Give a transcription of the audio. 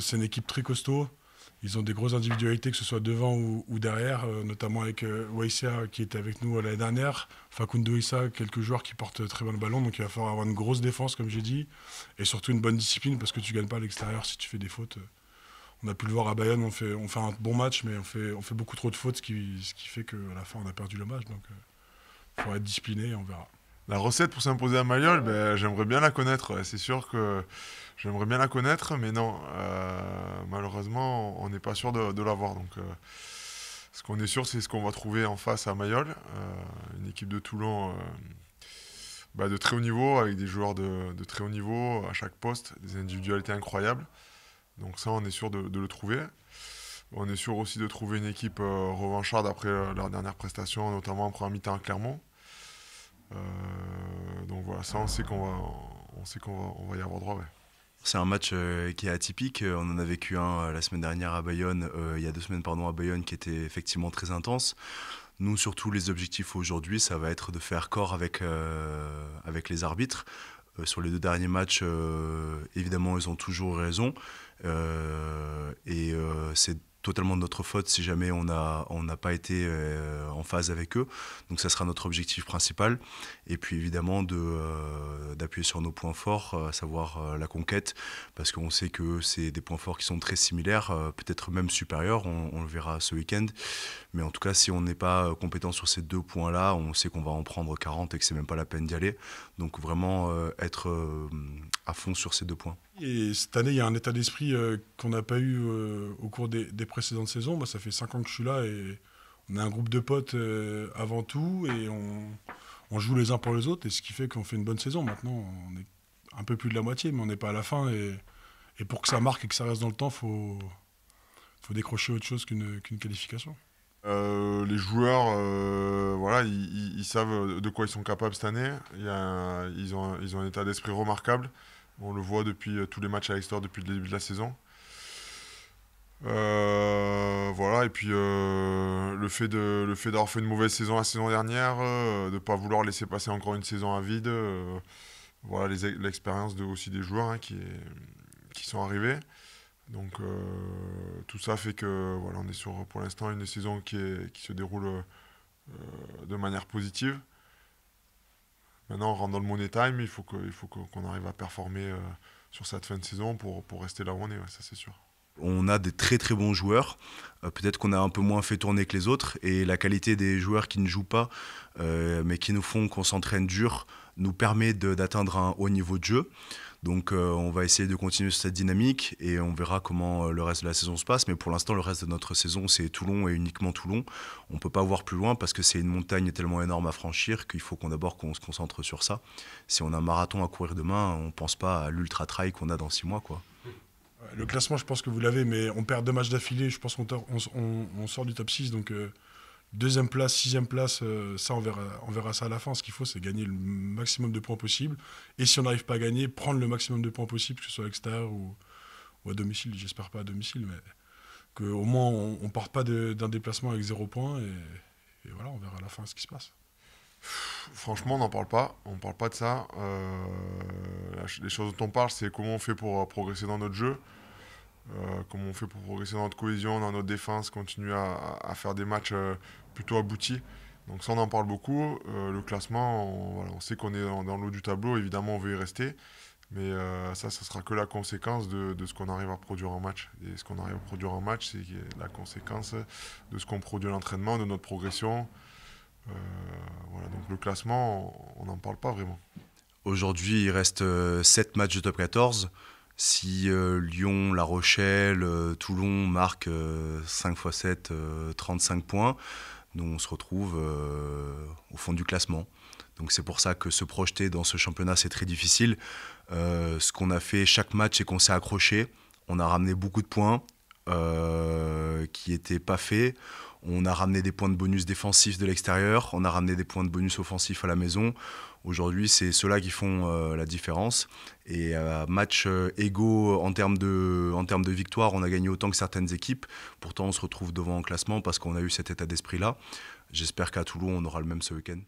C'est une équipe très costaud. Ils ont des grosses individualités, que ce soit devant ou, derrière, euh, notamment avec euh, Weissia qui était avec nous euh, l'année dernière, Facundo Issa, quelques joueurs qui portent très bien le ballon, donc il va falloir avoir une grosse défense, comme j'ai dit, et surtout une bonne discipline, parce que tu ne gagnes pas à l'extérieur si tu fais des fautes. On a pu le voir à Bayonne, on fait, on fait un bon match, mais on fait, on fait beaucoup trop de fautes, ce qui, fait qu'à la fin, on a perdu le match. Donc il faudra être discipliné et on verra. La recette pour s'imposer à Mayol, ben, j'aimerais bien la connaître. C'est sûr que j'aimerais bien la connaître, mais non, euh, malheureusement, on n'est pas sûr de, l'avoir. Donc, euh, ce qu'on est sûr, c'est ce qu'on va trouver en face à Mayol. Euh, une équipe de Toulon bah, de très haut niveau, avec des joueurs de, très haut niveau à chaque poste, des individualités incroyables. Donc ça, on est sûr de, le trouver. On est sûr aussi de trouver une équipe revancharde après leur dernière prestation, notamment après un mi-temps à Clermont. Euh, donc voilà, ça on sait qu'on va, on sait qu'on va, on va y avoir droit. C'est un match euh, qui est atypique. Euh, on en a vécu un la semaine dernière à Bayonne, il y a deux semaines pardon, à Bayonne, qui était effectivement très intense. Nous, surtout, les objectifs aujourd'hui, ça va être de faire corps avec, avec les arbitres. sur les deux derniers matchs, évidemment, ils ont toujours raison. et c'est totalement de notre faute si jamais on n'a on pas été euh, en phase avec eux. Donc ça sera notre objectif principal. Et puis évidemment euh, d'appuyer sur nos points forts, euh, à savoir la conquête, parce qu'on sait que c'est des points forts qui sont très similaires, peut-être même supérieurs, on, on, le verra ce week-end. Mais en tout cas, si on n'est pas compétent sur ces deux points-là, on sait qu'on va en prendre 40 et que c'est même pas la peine d'y aller. Donc vraiment être à fond sur ces deux points. Et cette année, il y a un état d'esprit euh, qu'on n'a pas eu euh, au cours des, précédentes saisons. ça fait cinq ans que je suis là et on a un groupe de potes euh, avant tout et on, joue les uns pour les autres et ce qui fait qu'on fait une bonne saison. Maintenant, on est un peu plus de la moitié, mais on n'est pas à la fin. Et, pour que ça marque et que ça reste dans le temps, il faut, faut, décrocher autre chose qu'une qualification. les joueurs, voilà, ils, savent de quoi ils sont capables cette année. Il ils, ont, ils, ont, un état d'esprit remarquable. On le voit depuis euh, tous les matchs à l'extérieur depuis le début de la saison. Euh, voilà, et puis euh, le fait d'avoir fait une mauvaise saison la saison dernière, de ne pas vouloir laisser passer encore une saison à vide, voilà l'expérience de, aussi des joueurs hein, qui, qui, sont arrivés. Donc tout ça fait que voilà, on est sur pour l'instant une saison qui se déroule de manière positive. Maintenant, on rentre dans le money time, il faut qu'on arrive à performer euh, sur cette fin de saison pour, rester là où on est, ça c'est sûr. On a des très très bons joueurs. Euh, peut-être qu'on a un peu moins fait tourner que les autres. Et la qualité des joueurs qui ne jouent pas, euh, mais qui nous font qu'on s'entraîne dur, nous permet d'atteindre un haut niveau de jeu. Donc euh, on va essayer de continuer cette dynamique et on verra comment euh, le reste de la saison se passe. Mais pour l'instant, le reste de notre saison, c'est Toulon et uniquement Toulon. On ne peut pas voir plus loin parce que c'est une montagne tellement énorme à franchir qu'il faut qu'on d'abord qu'on se concentre sur ça. Si on a un marathon à courir demain, on ne pense pas à l'ultra-trail qu'on a dans six mois. quoi. Le classement, je pense que vous l'avez, mais on perd deux matchs d'affilée. Je pense qu'on sort du top 6, donc... Euh, Deuxième place, sixième place, euh, ça, on verra, on verra ça à la fin. Ce qu'il faut, c'est gagner le maximum de points possible. Et si on n'arrive pas à gagner, prendre le maximum de points possible, que ce soit à l'extérieur ou, à domicile. J'espère pas à domicile, mais qu'au moins, on ne part pas d'un déplacement avec zéro point. Et, voilà, on verra à la fin ce qui se passe. Franchement, on n'en parle pas. On parle pas de ça. Euh, les choses dont on parle, c'est comment on fait pour euh, progresser dans notre jeu. Euh, comme comment on fait pour progresser dans notre cohésion, dans notre défense, continuer à, faire des matchs euh, plutôt aboutis. Donc ça, on en parle beaucoup. Euh, le classement, on, sait qu'on est dans, l'eau du tableau, évidemment, on veut y rester. Mais ça, ça sera que la conséquence de, ce qu'on arrive à produire en match. Et ce qu'on arrive à produire en match, c'est la conséquence de ce qu'on produit à l'entraînement, de notre progression. donc le classement, on n'en parle pas vraiment. Aujourd'hui, il reste 7 matchs de top 14. Si euh, Lyon, La Rochelle, euh, Toulon marquent 5 x 7, 35 points, nous on se retrouve euh, au fond du classement. Donc c'est pour ça que se projeter dans ce championnat, c'est très difficile. ce qu'on a fait chaque match, c'est qu'on s'est accroché. On a ramené beaucoup de points qui n'étaient pas faits on a ramené des points de bonus défensifs de l'extérieur, on a ramené des points de bonus offensifs à la maison. Aujourd'hui, c'est ceux-là qui font euh, la différence. Et euh, match euh, égaux en termes, de, en termes de victoire, on a gagné autant que certaines équipes. Pourtant, on se retrouve devant en classement parce qu'on a eu cet état d'esprit-là. J'espère qu'à Toulon, on aura le même ce week-end.